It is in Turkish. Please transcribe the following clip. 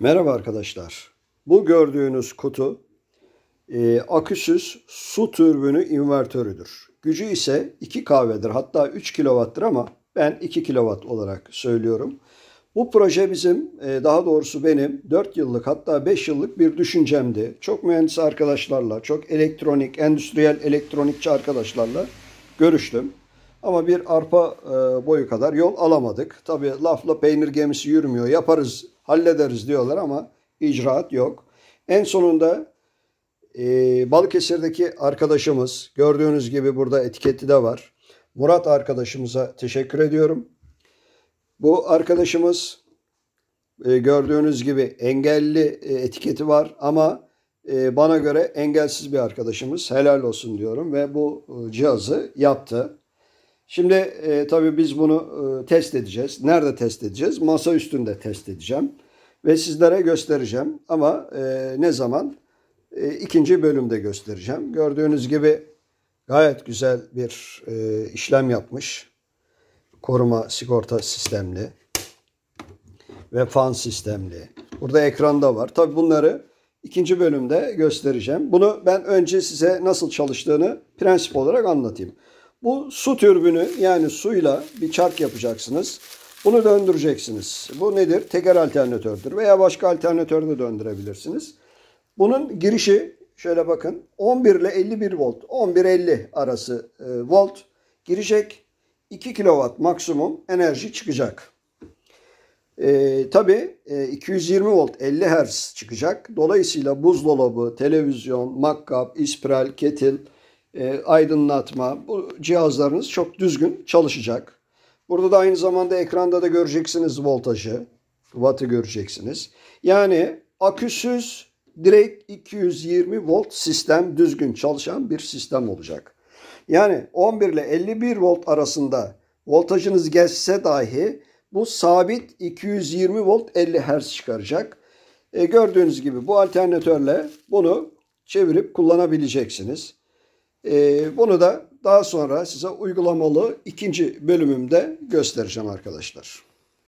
Merhaba arkadaşlar. Bu gördüğünüz kutu e, aküsüz su türbünü invertörüdür. Gücü ise 2 kW'dir hatta 3 kW'dır ama ben 2 kW olarak söylüyorum. Bu proje bizim e, daha doğrusu benim 4 yıllık hatta 5 yıllık bir düşüncemdi. Çok mühendis arkadaşlarla, çok elektronik, endüstriyel elektronikçi arkadaşlarla görüştüm. Ama bir arpa e, boyu kadar yol alamadık. Tabii lafla peynir gemisi yürümüyor yaparız hallederiz diyorlar ama icraat yok. En sonunda e, Balıkesir'deki arkadaşımız gördüğünüz gibi burada etiketi de var. Murat arkadaşımıza teşekkür ediyorum. Bu arkadaşımız e, gördüğünüz gibi engelli e, etiketi var ama e, bana göre engelsiz bir arkadaşımız. Helal olsun diyorum ve bu e, cihazı yaptı. Şimdi e, tabii biz bunu e, test edeceğiz. Nerede test edeceğiz? Masa üstünde test edeceğim. Ve sizlere göstereceğim. Ama e, ne zaman? E, ikinci bölümde göstereceğim. Gördüğünüz gibi gayet güzel bir e, işlem yapmış. Koruma sigorta sistemli ve fan sistemli. Burada ekranda var. Tabii bunları ikinci bölümde göstereceğim. Bunu ben önce size nasıl çalıştığını prensip olarak anlatayım. Bu su türbünü yani suyla bir çark yapacaksınız. Bunu döndüreceksiniz. Bu nedir? Teker alternatördür veya başka de döndürebilirsiniz. Bunun girişi şöyle bakın 11 ile 51 volt 11-50 arası e, volt girecek. 2 kW maksimum enerji çıkacak. E, tabii e, 220 volt 50 Hz çıkacak. Dolayısıyla buzdolabı, televizyon, makkap, ispiral, ketil, e, aydınlatma bu cihazlarınız çok düzgün çalışacak. Burada da aynı zamanda ekranda da göreceksiniz voltajı. Watt'ı göreceksiniz. Yani aküsüz direkt 220 volt sistem düzgün çalışan bir sistem olacak. Yani 11 ile 51 volt arasında voltajınız geçse dahi bu sabit 220 volt 50 Hz çıkaracak. E gördüğünüz gibi bu alternatörle bunu çevirip kullanabileceksiniz. Ee, bunu da daha sonra size uygulamalı ikinci bölümümde göstereceğim arkadaşlar.